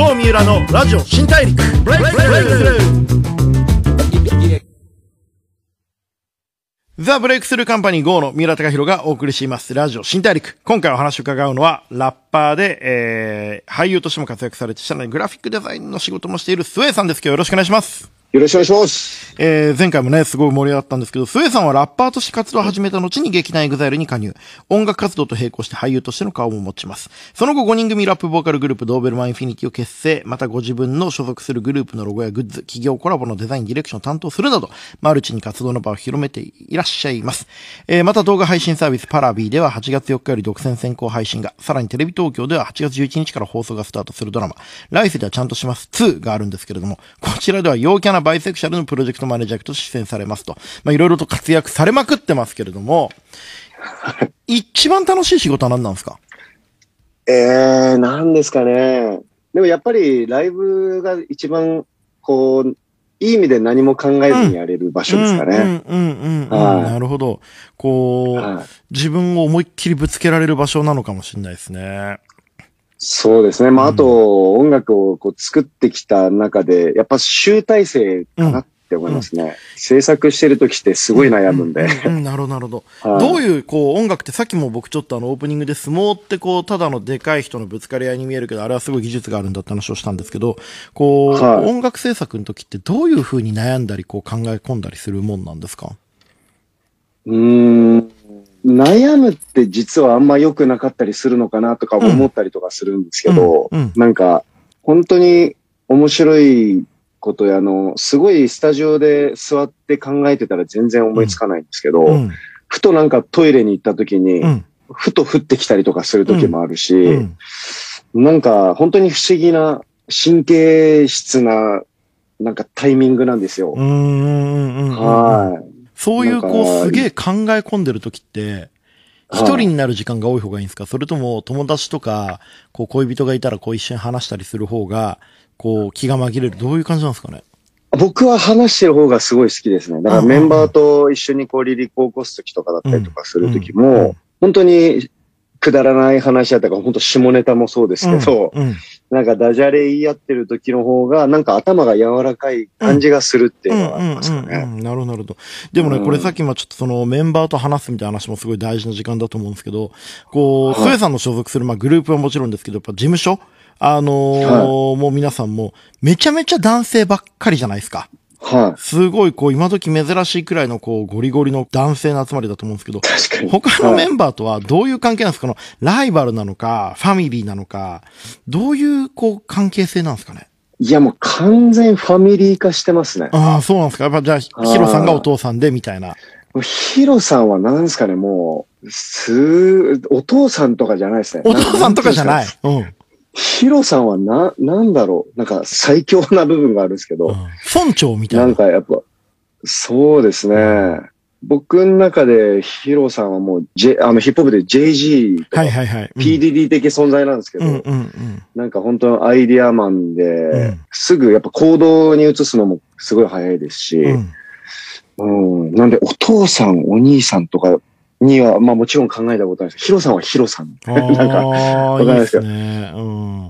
郷三浦のラジオ新大陸ブレイクスルーザ・ブレイクスルーカンパニー GO の三浦貴弘がお送りしています。ラジオ新大陸。今回お話を伺うのは、ラッパーで、えー、俳優としても活躍されて、さらにグラフィックデザインの仕事もしているスウェイさんです。今日よろしくお願いします。よろしくお願いします。えー、前回もね、すごい盛り上がったんですけど、スウェイさんはラッパーとして活動を始めた後に劇団エグザイルに加入。音楽活動と並行して俳優としての顔も持ちます。その後5人組ラップボーカルグループドーベルマンインフィニティを結成、またご自分の所属するグループのロゴやグッズ、企業コラボのデザイン、ディレクションを担当するなど、マルチに活動の場を広めていらっしゃいます。えー、また動画配信サービスパラビーでは8月4日より独占先行配信が、さらにテレビ東京では8月11日から放送がスタートするドラマ、来世ではちゃんとします2があるんですけれども、こちらでは陽キャなバイセクシャルのプロジェクトマネージャーとして出演されますと。まあ、いろいろと活躍されまくってますけれども、一番楽しい仕事は何なんですかえー、何ですかね。でもやっぱりライブが一番、こう、いい意味で何も考えずにやれる場所ですかね。うん、うん、うんうんうんなるほど。こう、自分を思いっきりぶつけられる場所なのかもしれないですね。そうですね。まあ、あと、音楽をこう作ってきた中で、やっぱ集大成かなって思いますね。うんうん、制作してる時ってすごい悩むんで。うん、なるほど、なるほど。どういう、こう、音楽ってさっきも僕ちょっとあの、オープニングで相撲ってこう、ただのでかい人のぶつかり合いに見えるけど、あれはすごい技術があるんだって話をしたんですけど、こう、はい、音楽制作の時ってどういうふうに悩んだり、こう考え込んだりするもんなんですかうん。悩むって実はあんま良くなかったりするのかなとか思ったりとかするんですけど、うんうん、なんか本当に面白いことや、あの、すごいスタジオで座って考えてたら全然思いつかないんですけど、うん、ふとなんかトイレに行った時に、ふと降ってきたりとかする時もあるし、なんか本当に不思議な神経質ななんかタイミングなんですよ。はい。そういうこうすげえ考え込んでる時って、一人になる時間が多い方がいいんですかそれとも友達とか、こう恋人がいたらこう一緒に話したりする方が、こう気が紛れる。どういう感じなんですかね僕は話してる方がすごい好きですね。だからメンバーと一緒にこう離陸を起こす時とかだったりとかする時も、本当にくだらない話だったか本当下ネタもそうですけど、うんうん、なんかダジャレ言い合ってる時の方が、なんか頭が柔らかい感じがするっていうのはありますかね。なるほど、なるほど。でもね、これさっき今ちょっとそのメンバーと話すみたいな話もすごい大事な時間だと思うんですけど、こう、はソエさんの所属する、まあ、グループはもちろんですけど、やっぱ事務所あのーはい、もう皆さんも、めちゃめちゃ男性ばっかりじゃないですか。はい。すごい、こう、今時珍しいくらいの、こう、ゴリゴリの男性の集まりだと思うんですけど、確かに。他のメンバーとはどういう関係なんですか、はい、のライバルなのか、ファミリーなのか、どういう、こう、関係性なんですかねいや、もう完全ファミリー化してますね。ああ、そうなんですか。やっぱじゃあ、ヒロさんがお父さんで、みたいな。ヒロさんは何ですかね、もう、すお父さんとかじゃないですね。お父さんとかじゃない。うん。ヒロさんはな、なんだろう。なんか最強な部分があるんですけど。うん、村長みたいな。なんかやっぱ、そうですね。僕の中でヒロさんはもう、J、あのヒップホップで JG とか、はいはいはい。うん、PDD 的存在なんですけど、うんうんうん、なんか本当のアイディアマンで、うん、すぐやっぱ行動に移すのもすごい早いですし、うん、うん、なんでお父さん、お兄さんとかには、まあもちろん考えたことないです。ヒロさんはヒロさん。なんか、わかんないですけど。ねうん、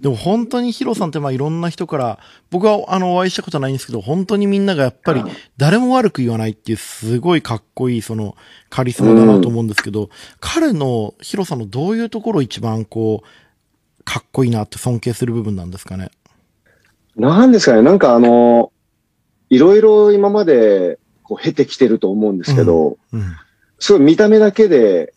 でも本当にヒロさんってまあいろんな人から、僕はあのお会いしたことないんですけど、本当にみんながやっぱり誰も悪く言わないっていうすごいかっこいいそのカリスマだなと思うんですけど、うん、彼のヒロさんのどういうところ一番こう、かっこいいなって尊敬する部分なんですかね。なんですかね、なんかあの、いろいろ今までこう経てきてると思うんですけど、うん、うんすごい見た目だけで、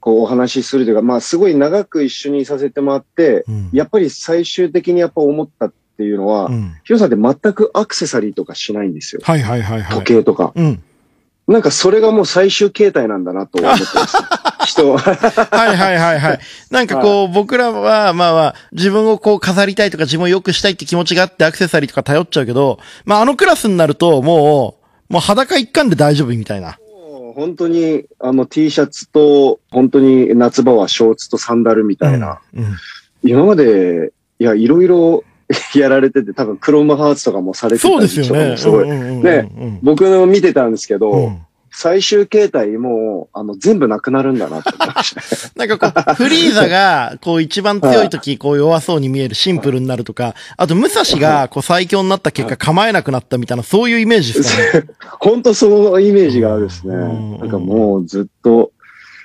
こうお話しするというか、まあすごい長く一緒にさせてもらって、やっぱり最終的にやっぱ思ったっていうのは、ヒロさんって全くアクセサリーとかしないんですよ。はいはいはいはい。時計とか。うんなんかそれがもう最終形態なんだなと思ってます。人はいはいはいはい。なんかこう、はい、僕らは、まあまあ、自分をこう飾りたいとか自分を良くしたいって気持ちがあってアクセサリーとか頼っちゃうけど、まああのクラスになるともう、もう裸一貫で大丈夫みたいな。本当にあの T シャツと、本当に夏場はショーツとサンダルみたいな、うんうん、今まで、いや、いろいろ やられてて、多分クロムハーツとかもされてたりとかもすごい、ね、僕の見てたんですけど、うん最終形態もう、あの、全部なくなるんだなって思いました、なんかこう、フリーザが、こう一番強い時、こう弱そうに見えるシンプルになるとか、あと、武蔵が、こう最強になった結果構えなくなったみたいな、そういうイメージですかね。本当そのイメージがあるですね。なんかもうずっと、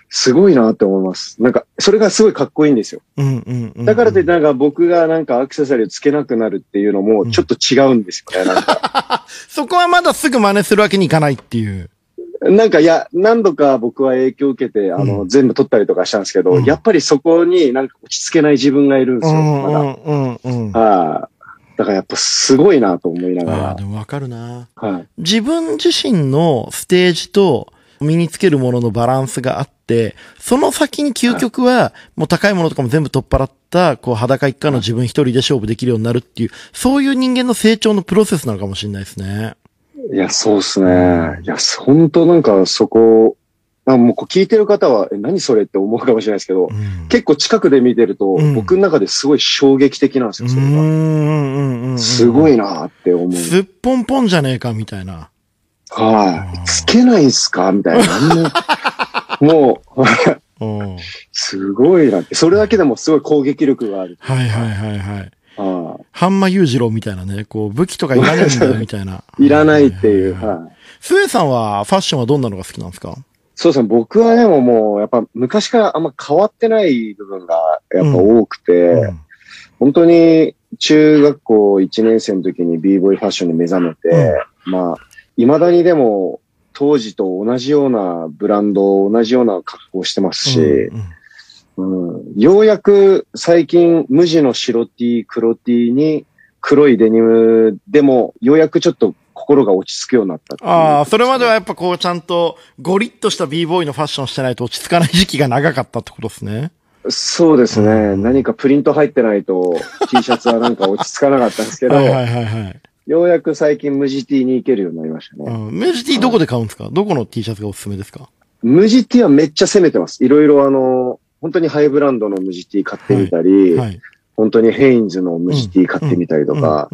すごいなって思います。なんか、それがすごいかっこいいんですよ。うんうん、うん、だからって、なんか僕がなんかアクセサリーをつけなくなるっていうのも、ちょっと違うんですよね、そこはまだすぐ真似するわけにいかないっていう。なんかいや、何度か僕は影響を受けて、あの、うん、全部撮ったりとかしたんですけど、うん、やっぱりそこになんか落ち着けない自分がいるんですよ、まだ。うんうんはあだからやっぱすごいなと思いながら。あでもわかるな、はい、自分自身のステージと身につけるもののバランスがあって、その先に究極は、もう高いものとかも全部取っ払った、こう裸一貫の自分一人で勝負できるようになるっていう、そういう人間の成長のプロセスなのかもしれないですね。いや、そうっすね。いや、本当なんかそこ、あもう聞いてる方は、え、何それって思うかもしれないですけど、うん、結構近くで見てると、うん、僕の中ですごい衝撃的なんですよ、それが。うんうんうん、すごいなって思う。すっぽんぽんじゃねえか、みたいな。はい、あ、つけないっすかみたいな。もう、すごいなって。それだけでもすごい攻撃力がある。はいはいはいはい。ハンマユージロみたいなね、こう、武器とかいらないんだよ、みたいな。いらないっていう、はい。スイさんはファッションはどんなのが好きなんですかそうですね、僕はでももう、やっぱ昔からあんま変わってない部分がやっぱ多くて、うん、本当に中学校1年生の時に b ボイファッションに目覚めて、うん、まあ、未だにでも当時と同じようなブランド、同じような格好してますし、うんうんようやく最近、無地の白 T、黒 T に黒いデニムでも、ようやくちょっと心が落ち着くようになったああ、それまではやっぱこうちゃんとゴリッとした b ボーイのファッションしてないと落ち着かない時期が長かったってことですね。そうですね。うん、何かプリント入ってないと T シャツはなんか落ち着かなかったんですけど。はいはいはいはい。ようやく最近無地 T に行けるようになりましたね。うん、無地 T どこで買うんですか、はい、どこの T シャツがおすすめですか無地 T はめっちゃ攻めてます。いろいろあの、本当にハイブランドの無事ティ買ってみたり、はいはい、本当にヘインズの無事ティ買ってみたりとか、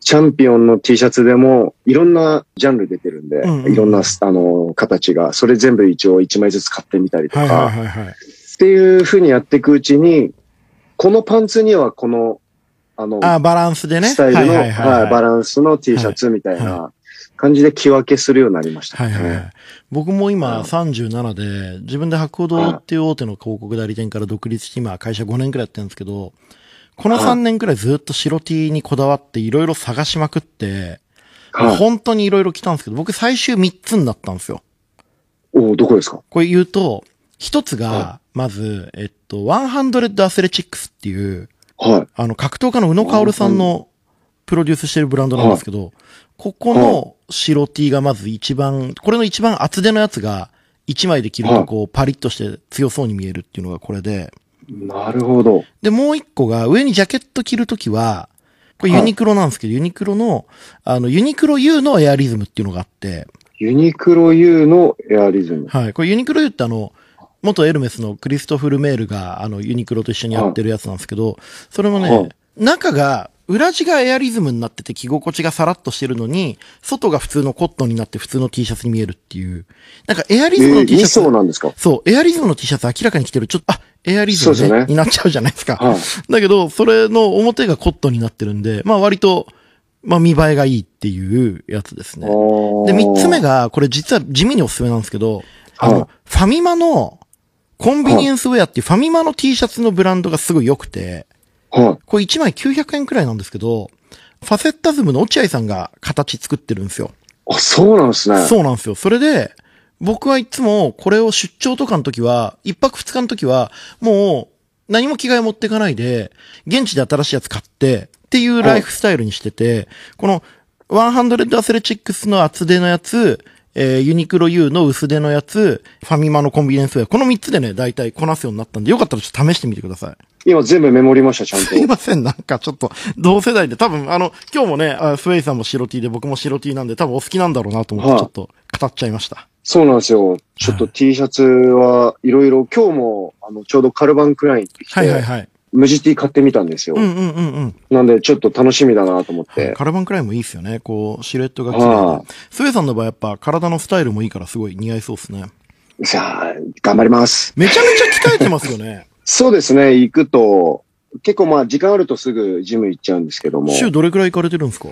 チャンピオンの T シャツでも、いろんなジャンル出てるんで、いろんな、あの、形が、それ全部一応1枚ずつ買ってみたりとか、っていうふうにやっていくうちに、このパンツにはこの、あの、あバランスでね。スタイルの、はい、バランスの T シャツみたいな、感じで気分けするようになりました、ね、はいはい。僕も今37で、自分で博報堂っていう大手の広告代理店から独立して、今会社5年くらいやってるんですけど、この3年くらいずっと白 T にこだわっていろいろ探しまくって、はい、本当にいろいろ来たんですけど、僕最終3つになったんですよ。おどこですかこれ言うと、一つが、まず、えっと、100アスレチックスっていう、はい、あの、格闘家の宇野薫さんのプロデュースしてるブランドなんですけど、ここの白 T がまず一番、これの一番厚手のやつが、一枚で着るとこう、パリッとして強そうに見えるっていうのがこれで。なるほど。で、もう一個が、上にジャケット着るときは、これユニクロなんですけど、ユニクロの、あの、ユニクロ U のエアリズムっていうのがあって。ユニクロ U のエアリズムはい。これユニクロ U ってあの、元エルメスのクリストフル・メールが、あの、ユニクロと一緒にやってるやつなんですけど、それもね、中が裏地がエアリズムになってて着心地がさらっとしてるのに、外が普通のコットンになって普通の T シャツに見えるっていう。なんかエアリズムの T シャツ。えー、そうなんですかそう、エアリズムの T シャツ明らかに着てる。ちょっと、あ、エアリズム、ねね、になっちゃうじゃないですか。はい、だけど、それの表がコットンになってるんで、まあ割と、まあ見栄えがいいっていうやつですね。で、三つ目が、これ実は地味におすすめなんですけど、あの、ファミマのコンビニエンスウェアっていうファミマの T シャツのブランドがすごい良くて、はい。これ1枚900円くらいなんですけど、ファセッタズムの落合さんが形作ってるんですよ。あ、そうなんですね。そうなんですよ。それで、僕はいつもこれを出張とかの時は、一泊二日の時は、もう何も着替え持ってかないで、現地で新しいやつ買って、っていうライフスタイルにしてて、はい、この100アスレチックスの厚手のやつ、えー、ユニクロ U の薄手のやつ、ファミマのコンビニエンスウェア。この3つでね、大体こなすようになったんで、よかったらちょっと試してみてください。今全部メモりました、ちゃんと。すいません、なんかちょっと、同世代で、多分、あの、今日もね、スウェイさんも白 T で僕も白 T なんで、多分お好きなんだろうなと思って、ちょっと語っちゃいました。そうなんですよ。ちょっと T シャツはいろいろ、今日も、あの、ちょうどカルバンクラインってて、はいはいはい。無事 T 買ってみたんですよ。うんうんうんうん。なんで、ちょっと楽しみだなと思って。カラバンくらいもいいっすよね。こう、シルエットが綺麗スイさんの場合やっぱ体のスタイルもいいからすごい似合いそうっすね。さあ、頑張ります。めちゃめちゃ鍛えてますよね。そうですね。行くと、結構まあ時間あるとすぐジム行っちゃうんですけども。週どれくらい行かれてるんですか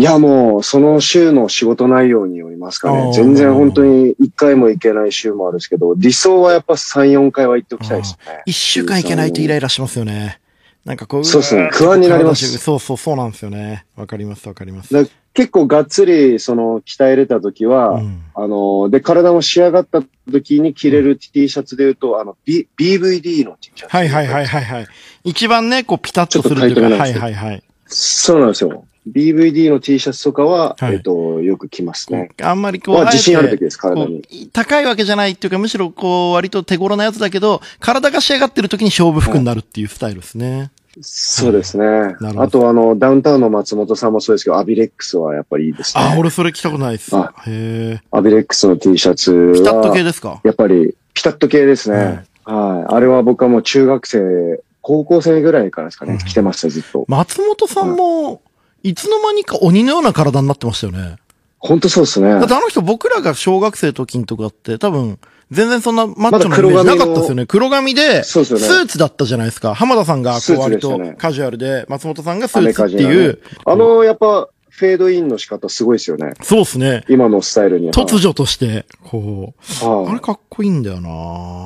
いや、もう、その週の仕事内容によりますかね。全然本当に一回も行けない週もあるんですけど、理想はやっぱ3、4回は行っておきたいですね。一週間行けないとイライラしますよね。なんかこう、そうですね。不安になります。そうそう、そうなんですよね。わかります、わかります。結構がっつり、その、鍛えれた時は、うん、あの、で、体も仕上がった時に着れる T シャツで言うと、あの、B、DVD の T シャツ。はいはいはいはいはい。一番ね、こう、ピタッとするというか、はいはいはい。そうなんですよ。BVD の T シャツとかは、はい、えっと、よく着ますね。あんまりこう、まあ、自信あるべきです、体に。高いわけじゃないっていうか、むしろこう、割と手頃なやつだけど、体が仕上がってる時に勝負服になるっていうスタイルですね。そうですね。はい、あと、あの、ダウンタウンの松本さんもそうですけど、アビレックスはやっぱりいいですね。あ、俺それ着たことないです。あへアビレックスの T シャツは。ピタッと系ですかやっぱり、ピタッと系ですね。はい。あれは僕はもう中学生高校生ぐらいからですかね、うん、来てました、ずっと。松本さんも、いつの間にか鬼のような体になってましたよね。ほんとそうですね。だってあの人僕らが小学生時のとかって多分、全然そんなマッチョなイメージなかったですよね。黒髪で、スーツだったじゃないですか。浜田さんがこう割とカジュアルで、松本さんがスーツっていう。あの、やっぱ、フェードインの仕方すごいですよね。そうですね。今のスタイルに。突如として、こう。ああれかっこいいんだよな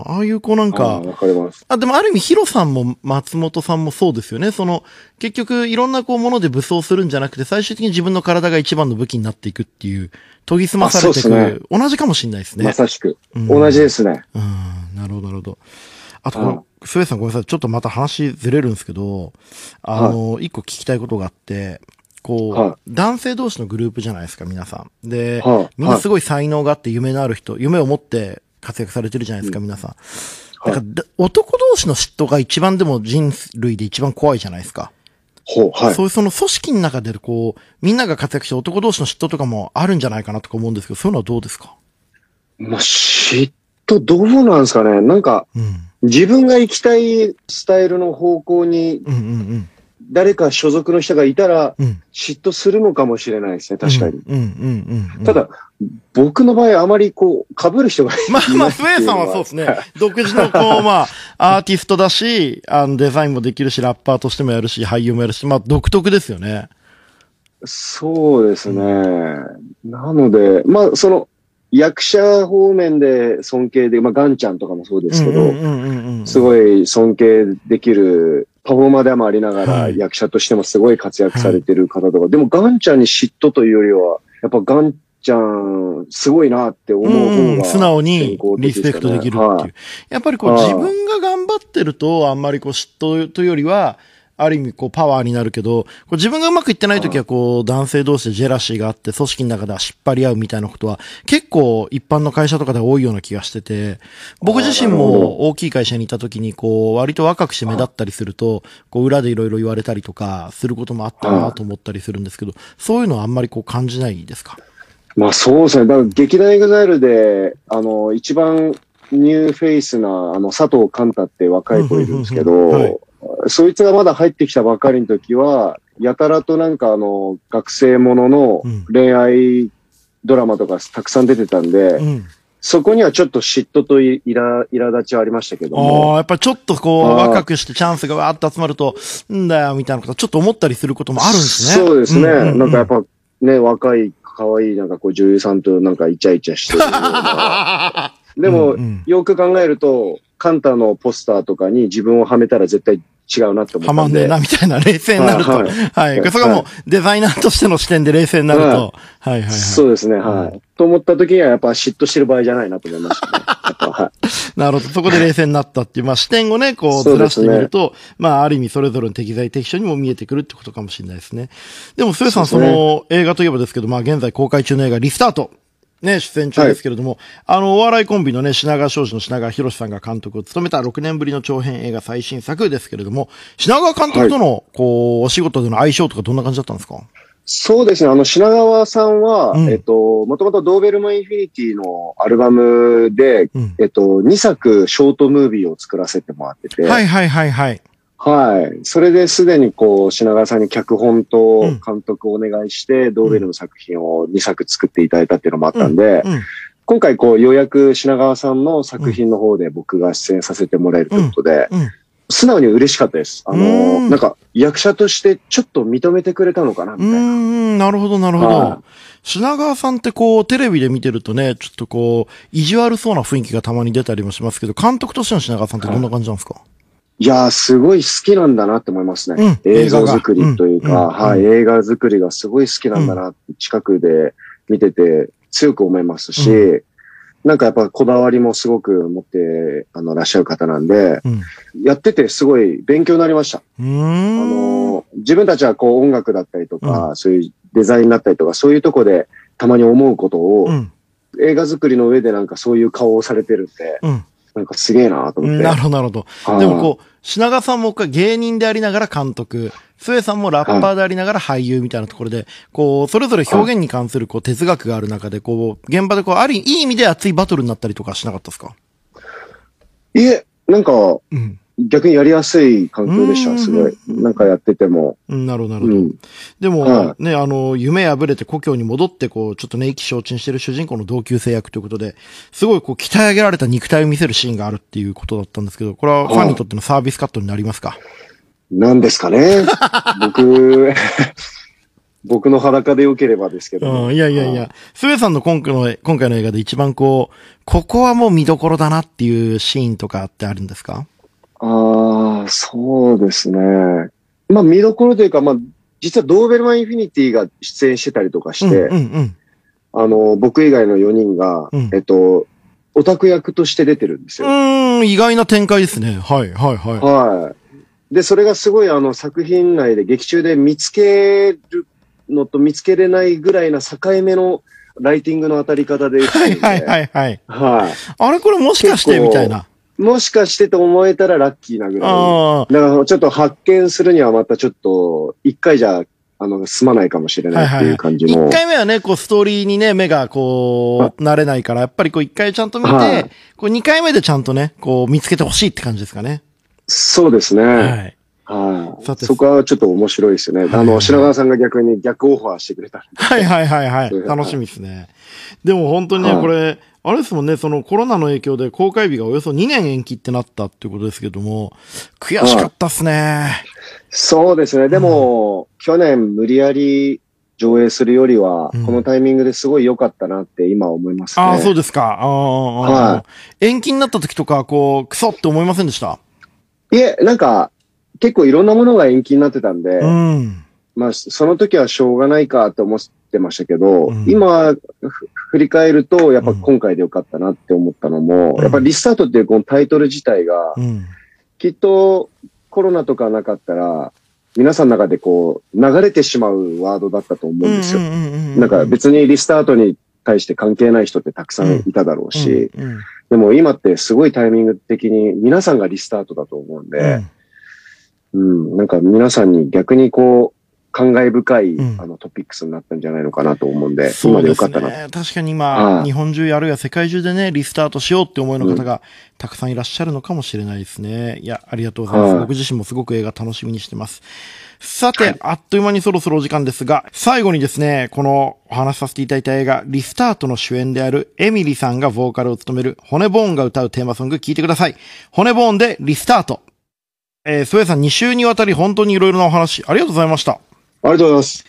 ああいうこうなんか。わかります。あ、でもある意味ヒロさんも松本さんもそうですよね。その、結局いろんなこうもので武装するんじゃなくて、最終的に自分の体が一番の武器になっていくっていう、研ぎ澄まされていく。ね、同じかもしれないですね。まさしく。うん、同じですね。うん、なるほど、なるほど。あとこの、スウェイさんごめんなさい。ちょっとまた話ずれるんですけど、あの、一、個聞きたいことがあって、こう、はい、男性同士のグループじゃないですか、皆さん。で、はい、みんなすごい才能があって夢のある人、夢を持って活躍されてるじゃないですか、うん、皆さん。だから、男同士の嫉妬が一番でも人類で一番怖いじゃないですか。ほう、はい。そういうその組織の中でこう、みんなが活躍して男同士の嫉妬とかもあるんじゃないかなとか思うんですけど、そういうのはどうですかまあ、嫉妬どうなんですかね。なんか、うん、自分が行きたいスタイルの方向に、うんうんうん誰か所属の人がいたら、嫉妬するのかもしれないですね、確かに。ただ、僕の場合、あまりこう、被る人がいない。まあまあ、スウェイさんはそうですね。独自の、こう、まあ、アーティストだし、あの、デザインもできるし、ラッパーとしてもやるし、俳優もやるし、まあ、独特ですよね。そうですね。うん、なので、まあ、その、役者方面で尊敬で、まあ、ガンちゃんとかもそうですけど、すごい尊敬できるパフォーマーでもありながら、役者としてもすごい活躍されてる方とか、でもガンちゃんに嫉妬というよりは、やっぱガンちゃん、すごいなって思う方が、素直にリスペクトできるっていう。やっぱりこう、自分が頑張ってると、あんまりこう嫉妬というよりは、ある意味こうパワーになるけど、こう自分がうまくいってない時はこう男性同士でジェラシーがあって組織の中では引っ張り合うみたいなことは結構一般の会社とかで多いような気がしてて、僕自身も大きい会社にいた時にこう割と若くして目立ったりすると、こう裏でいろいろ言われたりとかすることもあったなと思ったりするんですけど、そういうのはあんまりこう感じないですかまあそうですね。だから劇団エグザイルで、あの、一番ニューフェイスな、あの、佐藤寛太って若い子いるんですけど、はいそいつがまだ入ってきたばかりの時は、やたらとなんかあの、学生ものの恋愛ドラマとかたくさん出てたんで、うん、そこにはちょっと嫉妬といら、苛立ちはありましたけども。やっぱちょっとこう、若くしてチャンスがわーっと集まると、んだよ、みたいなこと、ちょっと思ったりすることもあるんですね。そうですね。うんうんうん、なんかやっぱ、ね、若い、可愛いなんかこう女優さんとなんかイチャイチャしてるでも、うんうん、よく考えると、カンタのポスターとかに自分をはめたら絶対違うなって思ったんで。はまんねえな、みたいな、冷静になると。はい。はいはい、それがもう、デザイナーとしての視点で冷静になると。はい、はい、はい。そうですね、はい。と思った時には、やっぱ嫉妬してる場合じゃないなと思いましたね。はい、なるほど。そこで冷静になったっていう、まあ視点をね、こうずらしてみると、ね、まあある意味それぞれの適材適所にも見えてくるってことかもしれないですね。でも、スーさん、そ、ね,、の映画といえばですけど、まあ現在公開中の映画、リスタート。ね、出演中ですけれども、はい、あの、お笑いコンビのね、品川庄司の品川博さんが監督を務めた6年ぶりの長編映画最新作ですけれども、品川監督との、はい、こう、お仕事での相性とかどんな感じだったんですかそうですね、あの、品川さんは、うん、えっと、もともとドーベルマンインフィニティのアルバムで、うん、えっと、2作ショートムービーを作らせてもらってて、はいはいはいはい。はい。それですでにこう、品川さんに脚本と監督をお願いして、うん、ドーベルの作品を2作作っていただいたっていうのもあったんで、今回こう、ようやく品川さんの作品の方で僕が出演させてもらえるということで、素直に嬉しかったです。あの、なんか役者としてちょっと認めてくれたのかなみたいな。うん、なるほど、なるほど。品川さんってこう、テレビで見てるとね、ちょっとこう、意地悪そうな雰囲気がたまに出たりもしますけど、監督としての品川さんってどんな感じなんですか、はいいやー、すごい好きなんだなって思いますね。うん、映像作りというか、はい、映画作りがすごい好きなんだなって近くで見てて強く思いますし、なんかやっぱこだわりもすごく持ってあのらっしゃる方なんで、うん、やっててすごい勉強になりました。あの自分たちはこう音楽だったりとか、うん、そういうデザインだったりとか、そういうとこでたまに思うことを、うん、映画作りの上でなんかそういう顔をされてるんで、なんかすげえなと思って。なるほど、なるほど。でもこう、品川さんも芸人でありながら監督、末さんもラッパーでありながら俳優みたいなところで、こう、それぞれ表現に関するこう哲学がある中で、こう、現場でこう、ある意味で熱いバトルになったりとかしなかったですかいえ、なんか、うん、逆にやりやすい環境でした、すごい。なんかやってても。うん、なるほど、なるほど。でも、はい、ね、あの、夢破れて故郷に戻って、こう、ちょっとね、意気消沈してる主人公の同級生役ということで、すごいこう、鍛え上げられた肉体を見せるシーンがあるっていうことだったんですけど、これはファンにとってのサービスカットになりますか、なんですかね。僕、僕の裸で良ければですけど、ね、うん、いやいやいや、スエさんの今回の今回の映画で一番こう、ここはもう見どころだなっていうシーンとかってあるんですかああ、そうですね。まあ、見どころというか、まあ、実はドーベルマンインフィニティが出演してたりとかして、うんうんうん、あの、僕以外の4人が、うん、えっと、オタク役として出てるんですよ。うん、意外な展開ですね。はい、はい、はい。はい。で、それがすごいあの作品内で劇中で見つけるのと見つけれないぐらいな境目のライティングの当たり方で。はい、はい、はい、はい。はい。あれこれもしかしてみたいな。もしかしてと思えたらラッキーなぐらい。だからちょっと発見するにはまたちょっと、一回じゃ、あの、済まないかもしれないっていう感じも。一、はい回目はね、こう、ストーリーにね、目がこう、慣れないから、やっぱりこう、一回ちゃんと見て、こう、二回目でちゃんとね、こう、見つけてほしいって感じですかね。そうですね。はい。はい。そこはちょっと面白いですよね。あの、品川さんが逆に逆オファーしてくれた。はいはいはいはい。楽しみですね。でも本当にね、これ、あれですもんね、そのコロナの影響で公開日がおよそ2年延期ってなったってことですけども、悔しかったっすね。そうですね。でも、うん、去年無理やり上映するよりは、うん、このタイミングですごい良かったなって今思いますね。ああ、そうですか。ああ、はい。延期になった時とか、こう、クソって思いませんでしたいえ、なんか、結構いろんなものが延期になってたんで、うん、まあ、その時はしょうがないかと思っってましたけど、うん、今、振り返ると、やっぱ今回でよかったなって思ったのも、うん、やっぱリスタートっていうこのタイトル自体が、きっとコロナとかなかったら、皆さんの中でこう、流れてしまうワードだったと思うんですよ。なんか別にリスタートに対して関係ない人ってたくさんいただろうし、でも今ってすごいタイミング的に皆さんがリスタートだと思うんで、うん、なんか皆さんに逆にこう、感慨深い、うん、あのトピックスになったんじゃないのかなと思うんで、そうですね。確かに今、ああ日本中やるや世界中でね、リスタートしようって思いの方がたくさんいらっしゃるのかもしれないですね。いや、ありがとうございます。あ僕自身もすごく映画楽しみにしてます。さて、はい、あっという間にそろそろお時間ですが、最後にですね、このお話しさせていただいた映画、リスタートの主演であるエミリさんがボーカルを務める骨ボーンが歌うテーマソング聞いてください。骨ボーンでリスタート。えー、ソエさん2週にわたり本当にいろいろなお話ありがとうございました。ありがとうございます。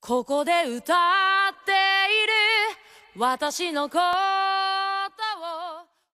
ここで歌っている私の声